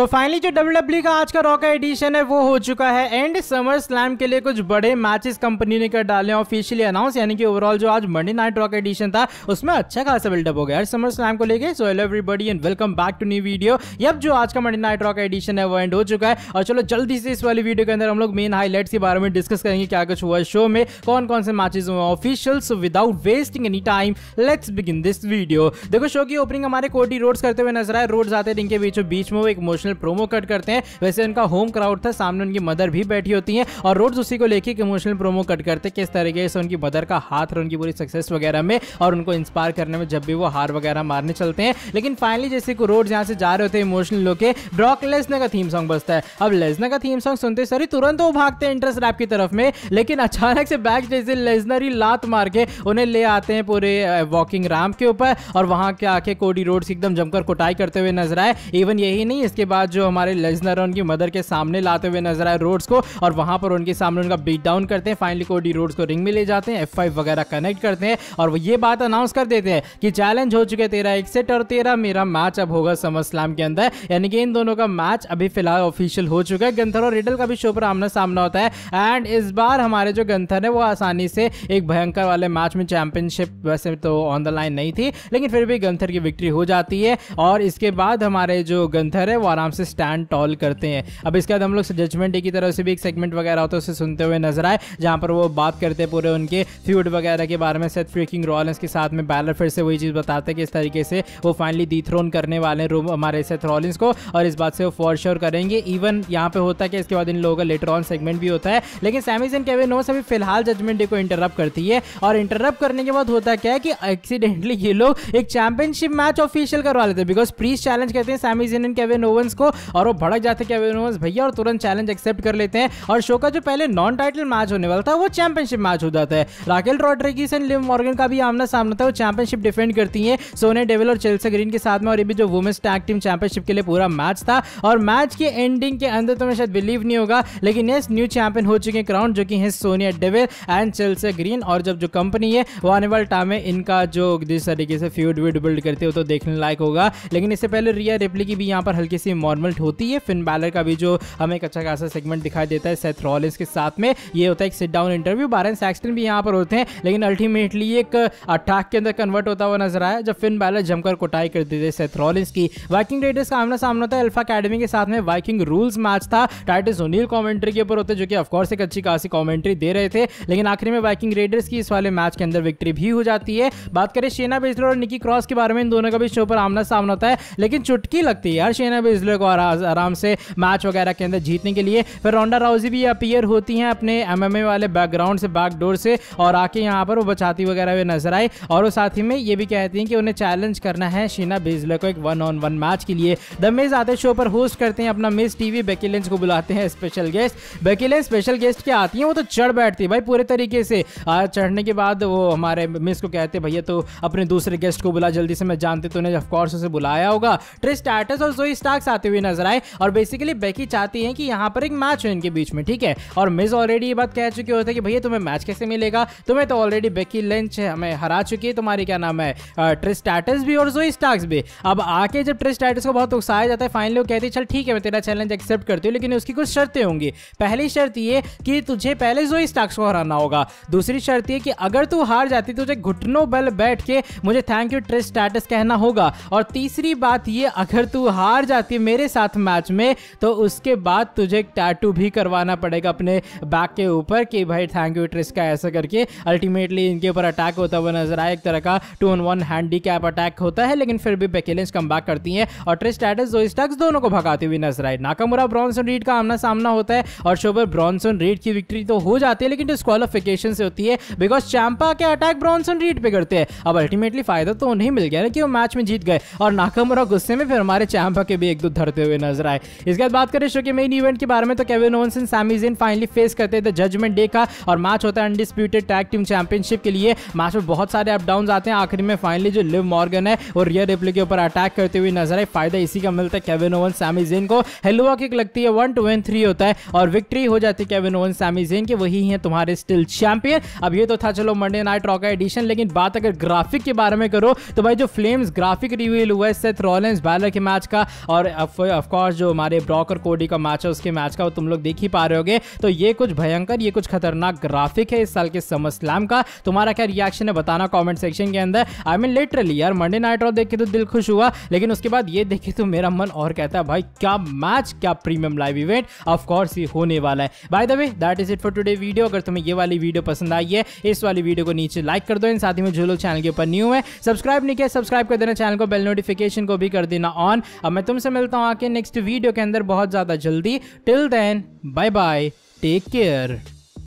तो फाइनली जो W e का आज का रॉक एडिशन है वो हो चुका है एंड समर स्लैम के लिए कुछ बड़े मैचेस कंपनी ने कर डाले ऑफिशियली अनाउंस यानी कि ओवरऑल जो आज मंडे नाइट रॉक एडिशन था उसमें अच्छा खासा बिल्डअप हो गया समर स्लैम को लेके so hello everybody and welcome back to new video यब जो आज का मंडे नाइट रॉक एडिशन है वो एंड हो चुका है और चलो जल्दी से इस वाली वीडियो के अंदर हम लोग मेन हाईलाइट्स के बारे में डिस्कस करेंगे क्या कुछ हुआ शो में कौन कौन से मैचेस हुए official without wasting any time let's begin this video देखो शो की ओपनिंग हमारे कोटी रोड्स करते हुए नजर आए रोड्स आते हैं इनके बीचों बीच में वो एक इमोशनल इमोशनल प्रोमो कट करते हैं वैसे उनका होम क्राउड था सामने उनकी मदर भी बैठी होती हैं और रोड्स उसी को लेकर इमोशनल प्रोमो कट करते हैं किस तरीके से उनकी मदर का हाथ और उनकी पूरी सक्सेस वगैरह में और उनको इंस्पायर करने में जब भी वो हार वगैरह मारने चलते हैं लेकिन फाइनली जैसे को रोड यहाँ से जा रहे होते हैं इमोशनल लोग ब्रॉक लेसनर का थीम सॉन्ग बजता है अब लेसनर का थीम सॉन्ग सुनते सर तुरंत वो भागते हैं इंटरेस्ट रैप की तरफ में लेकिन अचानक से बैक जैसे लेजनर ही लात मार के उन्हें ले आते हैं पूरे वॉकिंग रैम्प के ऊपर और वहाँ के आके कोडी रोड से एकदम जमकर कुटाई करते हुए नजर आए इवन यही नहीं इसके बाद बाद जो हमारे लेजनर है उनकी मदर के सामने लाते हुए नजर आए रोड्स को और वहां पर उनके सामने उनका बीट डाउन करते हैं फाइनली कोडी रोड्स को रिंग में ले जाते हैं एफ वगैरह कनेक्ट करते हैं और वो ये बात अनाउंस कर देते हैं कि चैलेंज हो चुके तेरा एक सेट और तेरा मेरा मैच अब होगा समर स्लैम के अंदर यानी कि इन दोनों का मैच अभी फिलहाल ऑफिशियल हो चुका है गंथर और रिडल का भी शो पर आमना सामना होता है एंड इस बार हमारे जो गंथर है वो आसानी से एक भयंकर वाले मैच में चैंपियनशिप वैसे तो ऑन द लाइन नहीं थी लेकिन फिर भी गंथर की विक्ट्री हो जाती है और इसके बाद हमारे जो गंथर है वो आराम से स्टैंड टॉल करते हैं अब इसके बाद हम लोग जजमेंट डे की तरफ से भी एक सेगमेंट वगैरह होता है उसे सुनते हुए नजर आए जहाँ पर वो बात करते हैं पूरे उनके फ्यूड वगैरह के बारे में सेथ फ्रिकिंग रॉलेंस के साथ में बैलर फिर से वही चीज़ बताते हैं कि इस तरीके से वो फाइनली दी थ्रोन करने वाले हैं रूम हमारे सेथ रॉलेंस को और इस बात से वो फॉर श्योर करेंगे इवन यहाँ पर होता है कि इसके बाद इन लोगों का लेटर ऑन सेगमेंट भी होता है लेकिन सैमीज एंड केविन नोस अभी फिलहाल जजमेंट डे को इंटरप्ट करती है और इंटरप्ट करने के बाद होता क्या है कि एक्सीडेंटली ये लोग एक चैंपियनशिप मैच ऑफिशियल करवा लेते हैं बिकॉज प्रीज चैलेंज करते हैं Sami and Kevin Owens Williams को और वो भड़क जाते केविन विलियम्स भैया और तुरंत चैलेंज एक्सेप्ट कर लेते हैं और शो का जो पहले नॉन टाइटल मैच होने वाला था वो चैंपियनशिप मैच हो जाता है Raquel Rodriguez and Liv Morgan का भी आमना सामना था वो चैंपियनशिप डिफेंड करती है सोने डेविल और चेल्से ग्रीन के साथ में और ये भी जो वुमेंस टैग टीम चैंपियनशिप के लिए पूरा मैच था और मैच के एंडिंग के अंदर तो मैं शायद बिलीव नहीं होगा लेकिन ये न्यू चैंपियन हो चुके हैं क्राउन जो कि है Sonya Deville and Chelsea Green और जब जो कंपनी है वो आने वाले टाइम में इनका जो जिस तरीके से फ्यूड व्यूड बिल्ड करती है वो तो देखने लायक होगा लेकिन इससे पहले रिया रिप्ली की भी यहाँ पर हल्की सी मॉर्मल्ट होती है फिन बैलर का भी जो हमें एक अच्छा खासा सेगमेंट दिखाई देता है सेथ रॉलिस के साथ में ये होता है एक sit down interview Baron Sexton भी यहाँ पर होते हैं लेकिन अल्टीमेटली एक अटैक के अंदर कन्वर्ट होता हुआ नजर आया जब फिन बैलर जमकर कोटाई कर देते सेथ रॉलिस की वाइकिंग रेडर्स का आमना सामना होता है अल्फा अकेडमी के साथ में वाइकिंग रूल्स मैच था टाइटस ओनील कॉमेंट्री के ऊपर होते जो कि ऑफकोर्स एक अच्छी खासी कॉमेंट्री दे रहे थे लेकिन आखिरी में वाइकिंग रेडर्स की इस वाले मैच के अंदर विक्ट्री भी हो जाती है बात करें शेना बेजलर और निकी क्रॉस के बारे में इन दोनों का भी शो पर आमना सामना होता है लेकिन चुटकी लगती है यार शेना बेजलर बैचलर को आराम से मैच वगैरह के अंदर जीतने के लिए फिर रोंडा राउजी भी अपीयर होती हैं अपने एम वाले बैकग्राउंड से बैकडोर से और आके यहाँ पर वो बचाती वगैरह हुए नजर आए और वो साथ ही में ये भी कहती हैं कि उन्हें चैलेंज करना है शीना बेजलर को एक वन ऑन वन मैच के लिए द मेज आते शो पर होस्ट करते हैं अपना मिस टीवी बेकिलेंस को बुलाते हैं special guest Becky Lynch special guest क्या आती है वो तो चढ़ बैठती है भाई पूरे तरीके से चढ़ने के बाद वो हमारे मिस को कहते हैं भैया तो अपने दूसरे गेस्ट को बुला जल्दी से मैं जानते तो उन्हें ऑफकोर्स उसे बुलाया होगा ट्रिस्टार्टस और जो स्टार्क्स आते हुए नजर आए और बेसिकली बेकी चाहती है कि यहाँ पर एक मैच हो इनके बीच में ठीक है और मिस ऑलरेडी ये बात कह चुके होते कि भैया तुम्हें मैच कैसे मिलेगा तुम्हें तो ऑलरेडी बेकी लंच हमें हरा चुकी है तुम्हारी क्या नाम है ट्रिस्टैटस भी और जो स्टाक्स भी अब आके जब ट्रिस्टैटस को बहुत उकसाया जाता है फाइनली वो कहती है चल ठीक है मैं तेरा चैलेंज एक्सेप्ट करती हूँ लेकिन उसकी कुछ शर्तें होंगी पहली शर्त ये कि तुझे पहले जो स्टाक्स को हराना होगा दूसरी शर्त ये कि अगर तू हार जाती तुझे घुटनों बल बैठ के मुझे थैंक यू ट्रिस्टैटस कहना होगा और तीसरी बात ये अगर तू हार जाती मेरे साथ मैच में तो उसके बाद तुझे एक टैटू भी करवाना पड़ेगा अपने बैक के ऊपर कि भाई थैंक यू ट्रिस्का ऐसा करके अल्टीमेटली इनके ऊपर अटैक होता हुआ नजर आया एक तरह का two on one handicap attack होता है लेकिन फिर भी बेकेलेंस कम बैक करती है और ट्रिस टैटस जो स्टक्स दोनों को भगाती हुई नजर आई नाकामुरा ब्रॉन्सन रीड का आमना सामना होता है और शोबर ब्रॉन्सन रीड की विक्ट्री तो हो जाती है लेकिन डिस्कालिफिकेशन से होती है बिकॉज चैंपा के अटैक ब्रॉन्सन रीड पे करते हैं अब अल्टीमेटली फायदा तो उन्हें मिल गया ना कि वो मैच में जीत गए और नाकामुरा गुस्से में फिर हमारे चैंपा के भी एक दो उतरते हुए नजर आए इसके बाद बात करें शो के मेन इवेंट के बारे में तो Kevin Owens and Sami Zayn finally face करते हैं जजमेंट डे का और मैच होता है अनडिस्प्यूटेड टैग टीम चैंपियनशिप के लिए मैच में बहुत सारे अप डाउन आते हैं आखिरी में फाइनली जो लिव मॉर्गन है वो रियर रिप्ले के ऊपर अटैक करते हुए नजर आए फायदा इसी का मिलता है केविन ओवन जेन को हेलुआ किक लगती है वन टू वन थ्री होता है और विक्ट्री हो जाती है केविन ओवन जेन की वही है तुम्हारे स्टिल चैंपियन अब ये तो था चलो मंडे नाइट रॉक का एडिशन लेकिन बात अगर ग्राफिक के बारे में करो तो भाई जो फ्लेम्स ग्राफिक रिवील हुआ है सेथ रॉलेंस बैलर के मैच का और uh, ऑफकोर्स जो हमारे ब्रॉकर कोडी का मैच है उसके मैच का वो तुम लोग देख ही पा रहे हो तो ये कुछ भयंकर ये कुछ खतरनाक ग्राफिक है इस साल के समर स्लैम का तुम्हारा क्या रिएक्शन है बताना कॉमेंट सेक्शन के अंदर आई मीन लिटरली यार मंडे नाइट रॉ देख के तो दिल खुश हुआ लेकिन उसके बाद ये देखे तो मेरा मन और कहता है भाई क्या मैच क्या प्रीमियम लाइव इवेंट ऑफकोर्स ये होने वाला है by the way that is it for today video अगर तुम्हें ये वाली वीडियो पसंद आई है इस वाली वीडियो को नीचे लाइक कर दो इन साथ ही में जो लोग चैनल के ऊपर न्यू है सब्सक्राइब नहीं किया सब्सक्राइब कर देना चैनल को बेल नोटिफिकेशन को भी कर देना ऑन अब मैं तुमसे मिलता मिलता हूँ आके नेक्स्ट वीडियो के अंदर बहुत ज़्यादा जल्दी till then bye bye take care